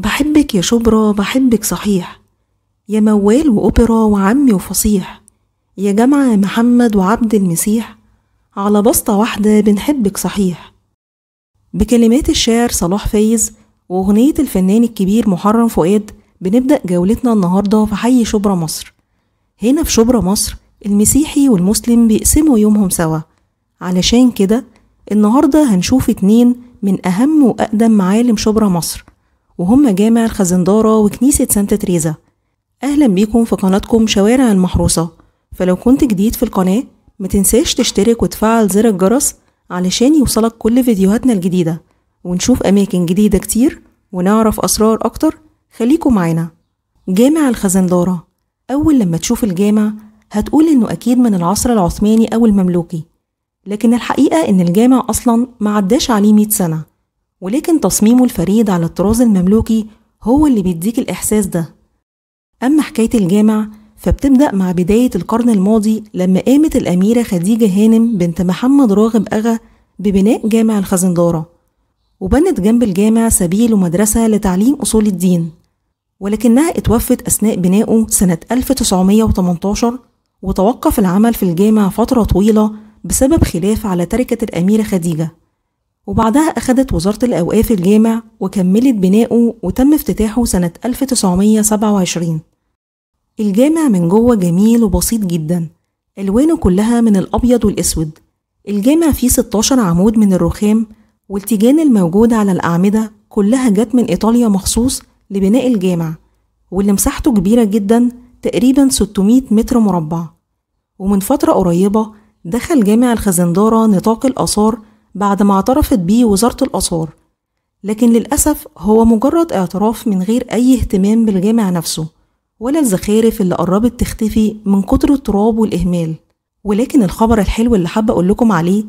بحبك يا شبرا بحبك صحيح يا موال وأوبرا وعمي وفصيح يا جمعة محمد وعبد المسيح على بسطة واحدة بنحبك صحيح بكلمات الشاعر صلاح فايز وأغنية الفنان الكبير محرم فؤاد بنبدأ جولتنا النهاردة في حي شبرا مصر هنا في شبرا مصر المسيحي والمسلم بيقسموا يومهم سوا علشان كده النهاردة هنشوف اتنين من أهم وأقدم معالم شبرا مصر وهم جامع الخزندارة وكنيسة سانتا تريزا أهلا بيكم في قناتكم شوارع المحروسة فلو كنت جديد في القناة متنساش تشترك وتفعل زر الجرس علشان يوصلك كل فيديوهاتنا الجديدة ونشوف أماكن جديدة كتير ونعرف أسرار أكتر خليكم معانا جامع الخزندارة أول لما تشوف الجامع هتقول إنه أكيد من العصر العثماني أو المملوكي لكن الحقيقة إن الجامع أصلا معداش عليه مية سنة ولكن تصميمه الفريد على الطراز المملوكي هو اللي بيديك الإحساس ده أما حكاية الجامع فبتبدأ مع بداية القرن الماضي لما قامت الأميرة خديجة هانم بنت محمد راغب أغا ببناء جامع الخزندارة وبنت جنب الجامع سبيل ومدرسة لتعليم أصول الدين ولكنها اتوفت أثناء بنائه سنة 1918 وتوقف العمل في الجامع فترة طويلة بسبب خلاف على تركة الأميرة خديجة وبعدها أخدت وزارة الأوقاف الجامع وكملت بناؤه وتم افتتاحه سنة 1927 الجامع من جوه جميل وبسيط جدا ألوانه كلها من الأبيض والأسود الجامع فيه 16 عمود من الرخام والتيجان الموجودة على الأعمدة كلها جت من إيطاليا مخصوص لبناء الجامع واللي مساحته كبيرة جدا تقريبا 600 متر مربع ومن فترة قريبة دخل جامع الخزندارة نطاق الآثار بعد ما اعترفت بيه وزارة الآثار لكن للأسف هو مجرد اعتراف من غير أي اهتمام بالجامع نفسه ولا الزخارف اللي قربت تختفي من كتر التراب والإهمال ولكن الخبر الحلو اللي حابة أقول لكم عليه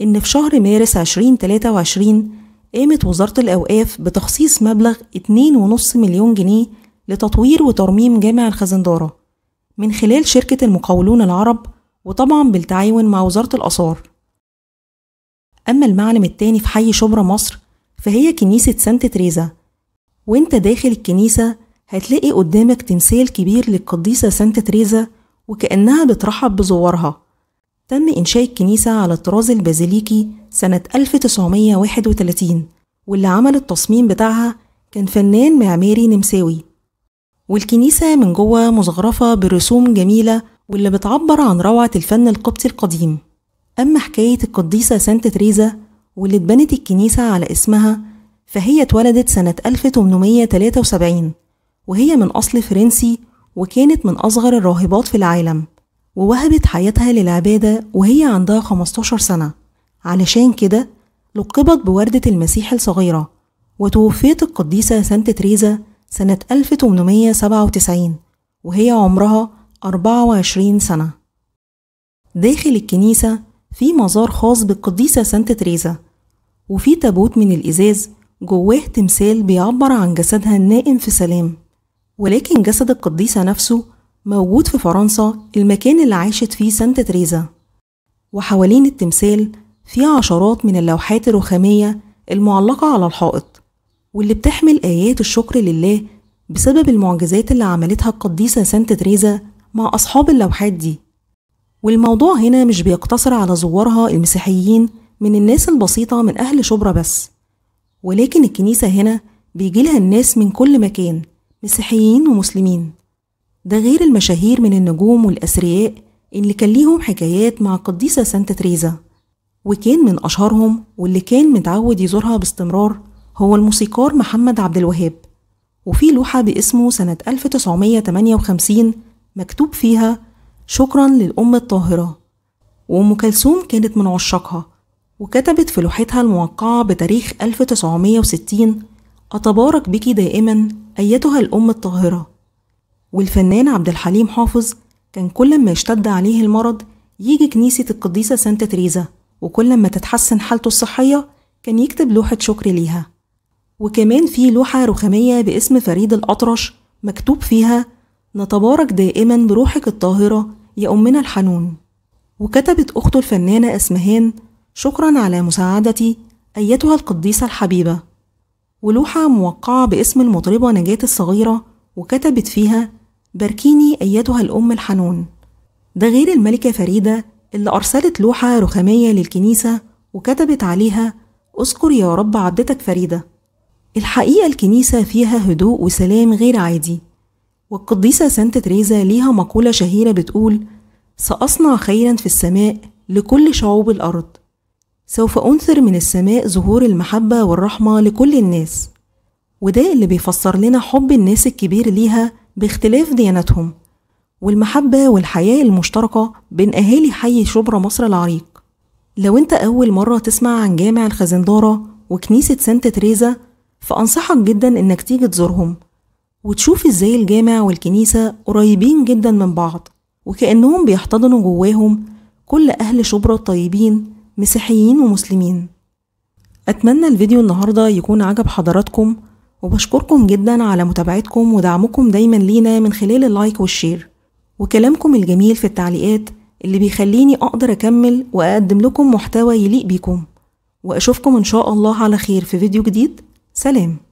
إن في شهر مارس 2023 قامت وزارة الأوقاف بتخصيص مبلغ 2.5 مليون جنيه لتطوير وترميم جامع الخزندارة من خلال شركة المقاولون العرب وطبعا بالتعاون مع وزارة الآثار أما المعلم التاني في حي شبرا مصر فهي كنيسة سانت تريزا وانت داخل الكنيسة هتلاقي قدامك تمثال كبير للقديسة سانت تريزا وكأنها بترحب بزوارها تم إنشاء الكنيسة على الطراز البازيليكي سنة 1931 واللي عمل التصميم بتاعها كان فنان معماري نمساوي والكنيسة من جوه مزخرفة برسوم جميلة واللي بتعبر عن روعة الفن القبطي القديم أما حكاية القديسة سانت تريزا واللي اتبنت الكنيسة على اسمها فهي اتولدت سنة 1873 وهي من أصل فرنسي وكانت من أصغر الراهبات في العالم ووهبت حياتها للعبادة وهي عندها 15 سنة علشان كده لقبت بوردة المسيح الصغيرة وتوفيت القديسة سانت تريزا سنة 1897 وهي عمرها 24 سنة داخل الكنيسة في مزار خاص بالقديسة سانت تريزا وفي تابوت من الإزاز جواه تمثال بيعبر عن جسدها النائم في سلام ولكن جسد القديسة نفسه موجود في فرنسا المكان اللي عاشت فيه سانت تريزا وحوالين التمثال في عشرات من اللوحات الرخامية المعلقة على الحائط واللي بتحمل آيات الشكر لله بسبب المعجزات اللي عملتها القديسة سانت تريزا مع أصحاب اللوحات دي والموضوع هنا مش بيقتصر على زوارها المسيحيين من الناس البسيطة من أهل شبرا بس ولكن الكنيسة هنا بيجيلها الناس من كل مكان مسيحيين ومسلمين ده غير المشاهير من النجوم والأثرياء اللي كان ليهم حكايات مع القديسة سانتا تريزا وكان من أشهرهم واللي كان متعود يزورها باستمرار هو الموسيقار محمد عبد الوهاب وفي لوحة باسمه سنة 1958 مكتوب فيها شكرا للأم الطاهرة وأم كلثوم كانت من عشاقها وكتبت في لوحتها الموقعة بتاريخ 1960 أتبارك بك دائما أيتها الأم الطاهرة والفنان عبد الحليم حافظ كان كل ما يشتد عليه المرض يجي كنيسة القديسة سانتا تريزا وكل ما تتحسن حالته الصحية كان يكتب لوحة شكر ليها وكمان في لوحة رخامية باسم فريد الأطرش مكتوب فيها نتبارك دائما بروحك الطاهرة يا أمنا الحنون وكتبت أخته الفنانة اسمهان شكرا على مساعدتي أيتها القديسة الحبيبة ولوحة موقعة باسم المطربة نجاة الصغيرة وكتبت فيها باركيني أيتها الأم الحنون ده غير الملكة فريدة اللي أرسلت لوحة رخامية للكنيسة وكتبت عليها أذكر يا رب عبدتك فريدة الحقيقة الكنيسة فيها هدوء وسلام غير عادي والقديسة سانت تريزا ليها مقولة شهيرة بتقول سأصنع خيرا في السماء لكل شعوب الأرض سوف أنثر من السماء ظهور المحبة والرحمة لكل الناس وده اللي بيفسر لنا حب الناس الكبير ليها باختلاف دياناتهم والمحبة والحياة المشتركة بين أهالي حي شبرا مصر العريق لو أنت أول مرة تسمع عن جامع الخزندارة وكنيسة سانت تريزا فأنصحك جدا إنك تيجي تزورهم وتشوف ازاي الجامع والكنيسة قريبين جدا من بعض وكأنهم بيحتضنوا جواهم كل أهل شبرا الطيبين مسيحيين ومسلمين أتمنى الفيديو النهاردة يكون عجب حضراتكم وبشكركم جدا على متابعتكم ودعمكم دايما لينا من خلال اللايك والشير وكلامكم الجميل في التعليقات اللي بيخليني أقدر أكمل وأقدم لكم محتوى يليق بيكم وأشوفكم إن شاء الله على خير في فيديو جديد سلام